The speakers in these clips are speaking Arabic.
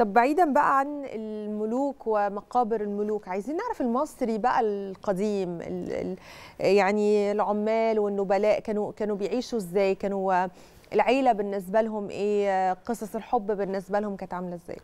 طب بعيدا بقى عن الملوك ومقابر الملوك عايزين نعرف المصري بقى القديم الـ الـ يعني العمال والنبلاء كانوا كانوا بيعيشوا ازاي كانوا العيله بالنسبه لهم ايه قصص الحب بالنسبه لهم كانت عامله ازاي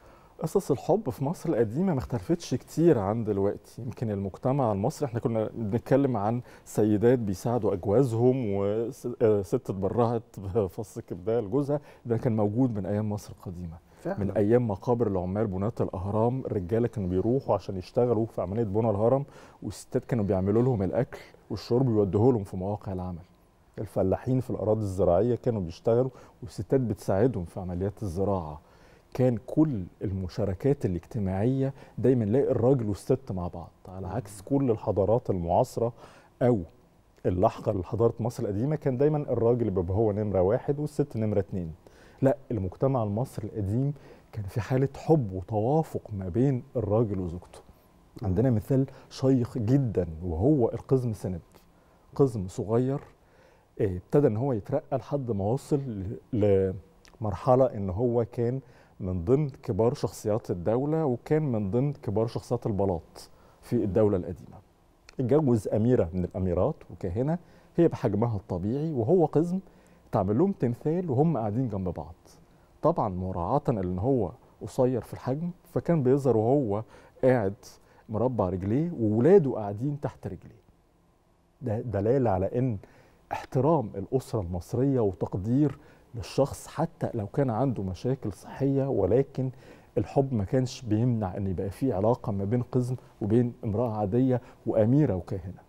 قصص الحب في مصر القديمه ما اختلفتش كتير عن دلوقتي يمكن المجتمع المصري احنا كنا بنتكلم عن سيدات بيساعدوا اجوازهم وست آه، تبرعت بفص كبدها لجوزها ده كان موجود من ايام مصر القديمه فعلا. من ايام مقابر العمال بناة الاهرام الرجاله كانوا بيروحوا عشان يشتغلوا في عمليه بناء الهرم والستات كانوا بيعملوا لهم الاكل والشرب بيودوه لهم في مواقع العمل الفلاحين في الاراضي الزراعيه كانوا بيشتغلوا والستات بتساعدهم في عمليات الزراعه كان كل المشاركات الاجتماعيه دايما نلاقي الراجل والست مع بعض على عكس كل الحضارات المعاصره او اللحقه لحضاره مصر القديمه كان دايما الراجل بيبقى هو نمره واحد والست نمره اتنين لا المجتمع المصري القديم كان في حاله حب وتوافق ما بين الراجل وزوجته عندنا مثال شيق جدا وهو القزم سند قزم صغير آه، ابتدى ان هو يترقى لحد ما وصل لمرحله ان هو كان من ضمن كبار شخصيات الدوله وكان من ضمن كبار شخصيات البلاط في الدوله القديمه اتجوز اميره من الاميرات وكاهنه هي بحجمها الطبيعي وهو قزم تعمل لهم تمثال وهم قاعدين جنب بعض طبعا مراعاه ان هو قصير في الحجم فكان بيظهر وهو قاعد مربع رجليه وولاده قاعدين تحت رجليه ده دلاله على ان احترام الاسره المصريه وتقدير للشخص حتى لو كان عنده مشاكل صحيه ولكن الحب ما كانش بيمنع ان يبقى في علاقه ما بين قزم وبين امراه عاديه واميره وكاهنه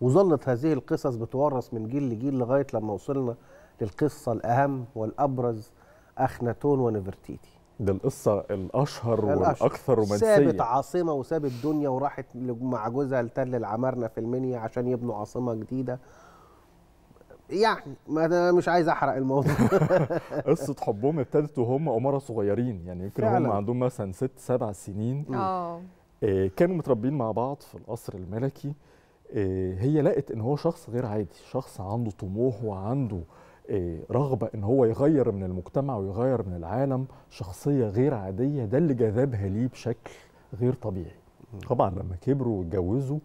وظلت هذه القصص بتورث من جيل لجيل لغايه لما وصلنا للقصه الاهم والابرز اخناتون ونفرتيتي ده القصة الأشهر والأكثر رومانسية سابت عاصمة وسابت دنيا وراحت مع جوزها لتل العمارنة في المنيا عشان يبنوا عاصمة جديدة يعني ما أنا مش عايز أحرق الموضوع قصة حبهم ابتدت وهم أمارة صغيرين يعني يمكن هم عندهم مثلا ست سبع سنين اه. آه كانوا متربيين مع بعض في القصر الملكي آه، هي لقت ان هو شخص غير عادي شخص عنده طموح وعنده آه، رغبة ان هو يغير من المجتمع ويغير من العالم شخصية غير عادية ده اللي جذبها ليه بشكل غير طبيعي طبعا لما كبروا واتجوزوا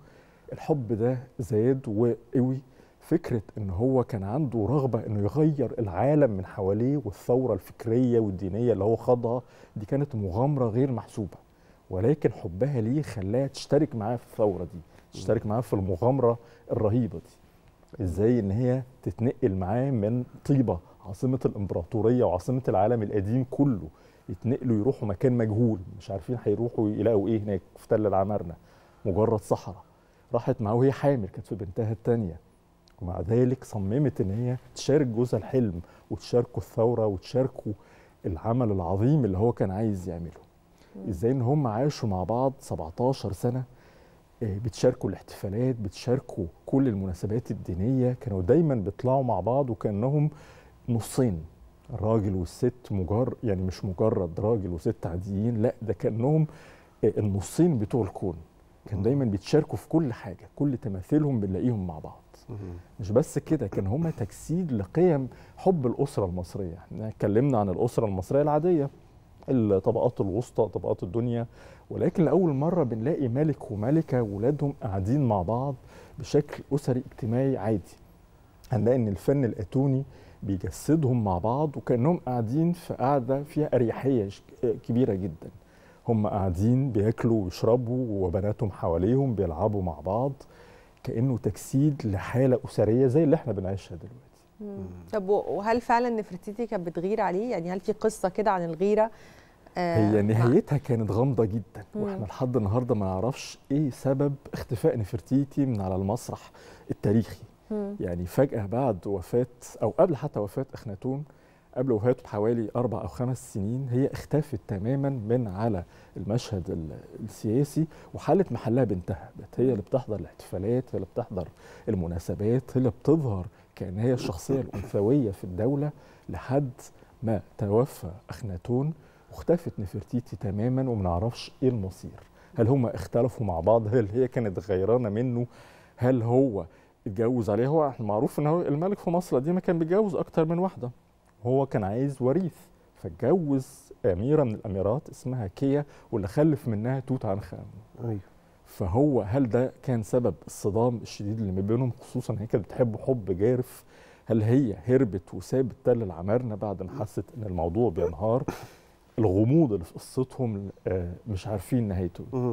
الحب ده زاد وقوي فكرة ان هو كان عنده رغبة انه يغير العالم من حواليه والثورة الفكرية والدينية اللي هو خاضها دي كانت مغامرة غير محسوبة ولكن حبها ليه خلاها تشترك معاه في الثوره دي تشترك معاه في المغامره الرهيبه دي ازاي ان هي تتنقل معاه من طيبه عاصمه الامبراطوريه وعاصمه العالم القديم كله يتنقلوا يروحوا مكان مجهول مش عارفين هيروحوا يلاقوا ايه هناك في تل العمارنه مجرد صحراء راحت معاه وهي حامل كانت في بنتها الثانيه ومع ذلك صممت ان هي تشارك جوزها الحلم وتشاركه الثوره وتشاركه العمل العظيم اللي هو كان عايز يعمله ازاي ان هم عاشوا مع بعض 17 سنه آه، بتشاركوا الاحتفالات بتشاركوا كل المناسبات الدينيه كانوا دايما بيطلعوا مع بعض وكانهم نصين الراجل والست مجر يعني مش مجرد راجل وست عاديين لا ده كانهم آه، النصين بتوع الكون كان دايما بيتشاركوا في كل حاجه كل تماثيلهم بنلاقيهم مع بعض مش بس كده كان هما تجسيد لقيم حب الاسره المصريه احنا اتكلمنا عن الاسره المصريه العاديه الطبقات الوسطى طبقات الدنيا ولكن لأول مرة بنلاقي ملك وملكة ولادهم قاعدين مع بعض بشكل أسري اجتماعي عادي هنلاقي إن الفن الأتوني بيجسدهم مع بعض وكأنهم قاعدين في قاعدة فيها أريحية كبيرة جدا هم قاعدين بياكلوا ويشربوا وبناتهم حواليهم بيلعبوا مع بعض كأنه تجسيد لحالة أسرية زي اللي احنا بنعيشها دلوقتي طب وهل فعلا نفرتيتي كانت بتغير عليه يعني هل في قصه كده عن الغيره آه هي نهايتها كانت غامضه جدا مم. واحنا لحد النهارده ما نعرفش ايه سبب اختفاء نفرتيتي من على المسرح التاريخي مم. يعني فجاه بعد وفاه او قبل حتى وفاه اخناتون قبل وفاته بحوالي اربع او خمس سنين هي اختفت تماما من على المشهد السياسي وحلت محلها بانتهى هي اللي بتحضر الاحتفالات هي اللي بتحضر المناسبات هي اللي بتظهر كان هي الشخصية الأنثوية في الدولة لحد ما توفى أخناتون واختفت نفرتيتي تماما وما نعرفش إيه المصير هل هما اختلفوا مع بعض هل هي كانت غيرانة منه هل هو اتجوز عليها هو معروف ان هو الملك في مصر دي ما كان بيتجوز اكتر من واحده هو كان عايز وريث فاتجوز اميره من الاميرات اسمها كيا واللي خلف منها توت عنخ امون ايوه فهو هل ده كان سبب الصدام الشديد اللي ما بينهم خصوصا هي كانت بتحبه حب جارف هل هي هربت وسابت تل العمارنه بعد ما حست ان الموضوع بينهار الغموض اللي في قصتهم آه، مش عارفين نهايته